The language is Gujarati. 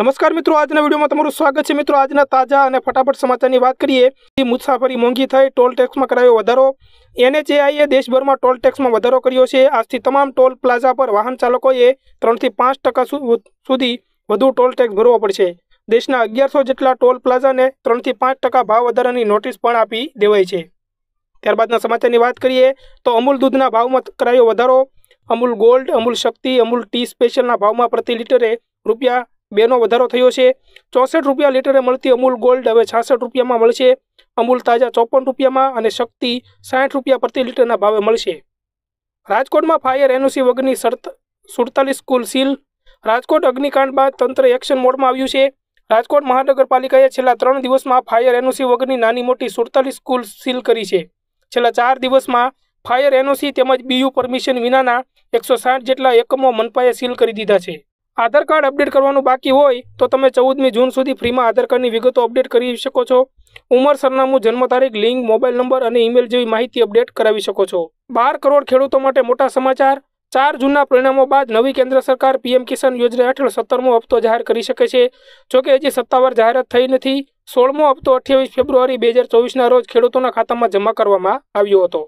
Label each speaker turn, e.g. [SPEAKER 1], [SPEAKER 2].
[SPEAKER 1] નમસ્કાર મિત્રો આજના વિડીયોમાં તમારું સ્વાગત છે મિત્રો આજના તાજા અને ફટાફટ સમાચારની વાત કરીએ મુસાફરી મોંઘી થઈ ટોલ ટેક્સમાં કરાયો વધારો એનએચએઆઈએ દેશભરમાં ટોલ ટેક્સમાં વધારો કર્યો છે આજથી તમામ ટોલ પ્લાઝા પર વાહન ચાલકોએ ત્રણથી પાંચ ટકા સુધી વધુ ટોલ ટેક્સ ભરવો પડશે દેશના અગિયારસો જેટલા ટોલ પ્લાઝાને ત્રણથી પાંચ ટકા ભાવ વધારાની નોટિસ પણ આપી દેવાઈ છે ત્યારબાદના સમાચારની વાત કરીએ તો અમૂલ દૂધના ભાવમાં કરાયો વધારો અમૂલ ગોલ્ડ અમૂલ શક્તિ અમૂલ ટી સ્પેશિયલના ભાવમાં પ્રતિ લીટરે રૂપિયા બેનો વધારો થયો છે ચોસઠ રૂપિયા લીટરે મળતી અમૂલ ગોલ્ડ હવે છાસઠ રૂપિયામાં મળશે અમૂલ તાજા ચોપન રૂપિયામાં અને શક્તિ સાઠ રૂપિયા પ્રતિ લીટરના ભાવે મળશે રાજકોટમાં ફાયર એનઓસી વગરની સડત સુડતાલીસ કુલ સીલ રાજકોટ અગ્નિકાંડ બાદ તંત્ર એક્શન મોડમાં આવ્યું છે રાજકોટ મહાનગરપાલિકાએ છેલ્લા ત્રણ દિવસમાં ફાયર એનઓસી વગરની નાની મોટી સુડતાલીસ કુલ સીલ કરી છે છેલ્લા ચાર દિવસમાં ફાયર એનઓસી તેમજ બીયુ પરમિશન વિનાના એકસો જેટલા એકમો મનપાએ સીલ કરી દીધા છે આધાર કાર્ડ અપડેટ કરવાનું બાકી હોય તો તમે ચૌદમી જૂન સુધી ફ્રીમાં આધાર કાર્ડની વિગતો અપડેટ કરી શકો છો ઉંમર સરનામું જન્મ તારીખ લિંક મોબાઈલ નંબર અને ઈમેલ જેવી માહિતી અપડેટ કરાવી શકો છો બાર કરોડ ખેડૂતો માટે મોટા સમાચાર ચાર જૂનના પરિણામો બાદ નવી કેન્દ્ર સરકાર પીએમ કિસાન યોજના હેઠળ સત્તરમો હપ્તો જાહેર કરી શકે છે જોકે હજી સત્તાવાર જાહેરાત થઈ નથી સોળમો હપ્તો અઠ્યાવીસ ફેબ્રુઆરી બે હજાર ચોવીસના રોજ ખેડૂતોના ખાતામાં જમા કરવામાં આવ્યો હતો